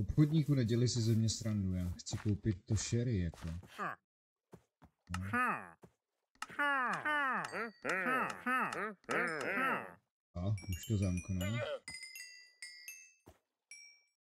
Obchodníku neděli si ze mě srandu, já chci koupit to sherry, jako. A, už to zamknu.